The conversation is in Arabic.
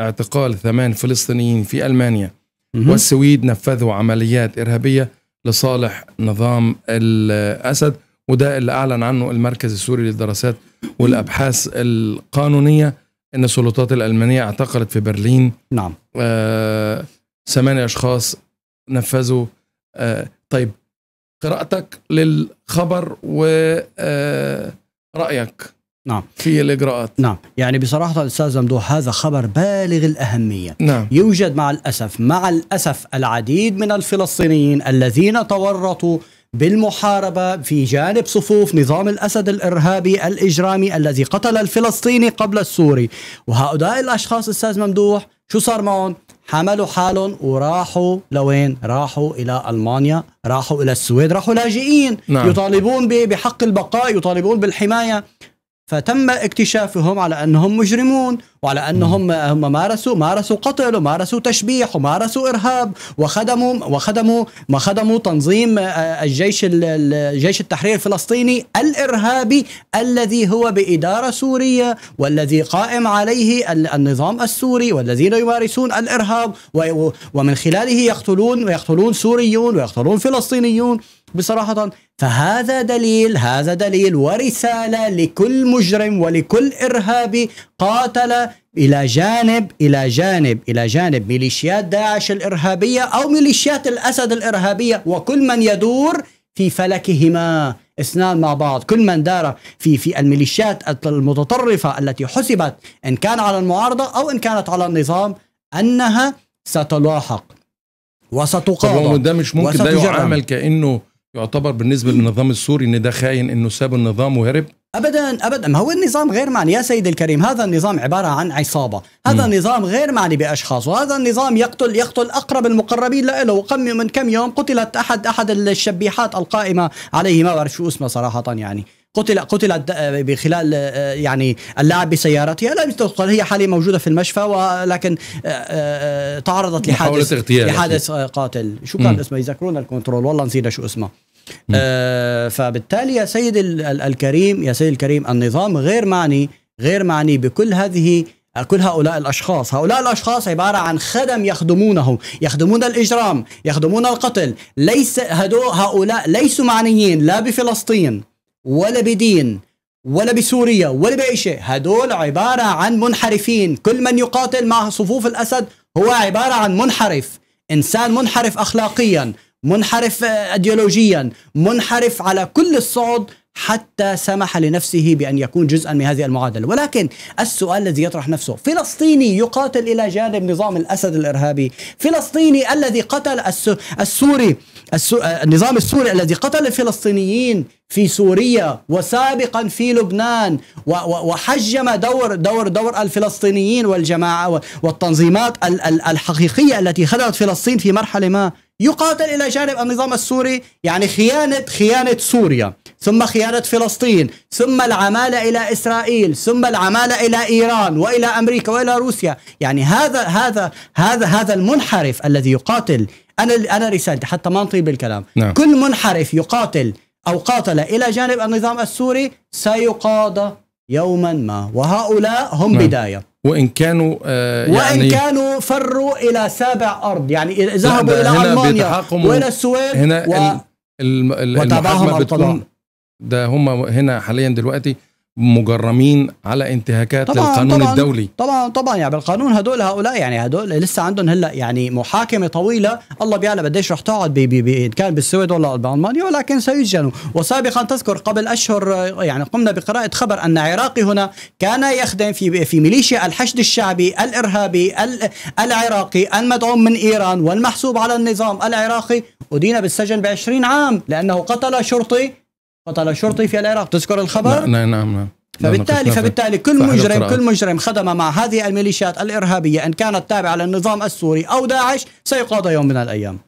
اعتقال ثمان فلسطينيين في ألمانيا والسويد نفذوا عمليات إرهابية لصالح نظام الأسد وده اللي أعلن عنه المركز السوري للدراسات والأبحاث القانونية أن السلطات الألمانية اعتقلت في برلين نعم آه ثمانية أشخاص نفذوا آه طيب قراءتك للخبر ورأيك آه، نعم في الاجراءات نعم يعني بصراحه استاذ ممدوح هذا خبر بالغ الاهميه نعم يوجد مع الاسف مع الاسف العديد من الفلسطينيين الذين تورطوا بالمحاربه في جانب صفوف نظام الاسد الارهابي الاجرامي الذي قتل الفلسطيني قبل السوري وهؤلاء الاشخاص استاذ ممدوح شو صار معهم حملوا حالهم وراحوا لوين راحوا إلى ألمانيا راحوا إلى السويد راحوا لاجئين نعم. يطالبون بحق البقاء يطالبون بالحماية فتم اكتشافهم على انهم مجرمون وعلى انهم هم مارسوا مارسوا قتل ومارسوا تشبيح ومارسوا ارهاب وخدموا وخدموا وخدموا تنظيم آه، الجيش الجيش التحرير الفلسطيني الارهابي الذي هو باداره سوريه والذي قائم عليه النظام السوري والذين يمارسون الارهاب ومن خلاله يقتلون ويقتلون سوريون ويقتلون فلسطينيون بصراحه فهذا دليل هذا دليل ورساله لكل مجرم ولكل ارهابي قاتل الى جانب الى جانب الى جانب ميليشيات داعش الارهابيه او ميليشيات الاسد الارهابيه وكل من يدور في فلكهما اثنان مع بعض كل من دار في في الميليشيات المتطرفه التي حسبت ان كان على المعارضه او ان كانت على النظام انها ستلاحق وستقاضى ده مش ممكن ده يعامل كانه يعتبر بالنسبه للنظام السوري ان ده خاين انه ساب النظام وهرب ابدا ابدا ما هو النظام غير معني يا سيدي الكريم هذا النظام عباره عن عصابه هذا م. النظام غير معني باشخاص وهذا النظام يقتل يقتل اقرب المقربين له وقم من كم يوم قتلت احد احد الشبيحات القائمه عليه ما بعرف شو اسمه صراحه يعني قتل قتلت بخلال يعني اللعب بسيارتها لم تقتل هي حاليا موجوده في المشفى ولكن آه، آه، تعرضت لحادث لحادث قاتل شو كان م. اسمه يذكرون الكنترول والله نسينا شو اسمه آه فبالتالي يا سيد الكريم يا سيد الكريم النظام غير معني غير معني بكل هذه كل هؤلاء الاشخاص، هؤلاء الاشخاص عباره عن خدم يخدمونه، يخدمون الاجرام، يخدمون القتل، ليس هؤلاء ليسوا معنيين لا بفلسطين ولا بدين ولا بسوريا ولا بأي شيء هدول عبارة عن منحرفين كل من يقاتل مع صفوف الأسد هو عبارة عن منحرف إنسان منحرف أخلاقيا منحرف أيديولوجيا منحرف على كل الصعد حتى سمح لنفسه بأن يكون جزءا من هذه المعادلة ولكن السؤال الذي يطرح نفسه فلسطيني يقاتل إلى جانب نظام الأسد الإرهابي فلسطيني الذي قتل السوري النظام السوري الذي قتل الفلسطينيين في سوريا وسابقا في لبنان وحجم دور دور دور الفلسطينيين والجماعة والتنظيمات الحقيقية التي خدعت فلسطين في مرحلة ما يقاتل إلى جانب النظام السوري يعني خيانة خيانة سوريا ثم خيانة فلسطين ثم العمالة إلى إسرائيل ثم العمالة إلى إيران وإلى أمريكا وإلى روسيا يعني هذا هذا هذا هذا المنحرف الذي يقاتل أنا أنا رسالتي حتى ما نطيب الكلام نعم. كل منحرف يقاتل أو قاتل إلى جانب النظام السوري سيقاضى يوما ما وهؤلاء هم نعم. بداية وإن كانوا آه يعني وإن كانوا فروا إلى سابع أرض يعني ذهبوا إلى ألمانيا وإلى السويد هنا و... الم... وتباهم ده هم هنا حاليا دلوقتي مجرمين على انتهاكات طبعاً للقانون طبعاً الدولي طبعا طبعا يعني بالقانون هدول هؤلاء يعني هدول لسه عندهم هلا يعني محاكمه طويله الله بيعلم قديش رح تقعد بي بي بي كان بالسويد ولا بالمانيا ولكن سيسجنوا وسابقا تذكر قبل اشهر يعني قمنا بقراءه خبر ان عراقي هنا كان يخدم في في ميليشيا الحشد الشعبي الارهابي العراقي المدعوم من ايران والمحسوب على النظام العراقي ادين بالسجن ب 20 عام لانه قتل شرطي قتل شرطي في العراق تذكر الخبر؟ نعم نعم, نعم. فبالتالي فبالتالي كل مجرم كل مجرم خدم مع هذه الميليشيات الارهابيه ان كانت تابعه للنظام السوري او داعش سيقاضى يوم من الايام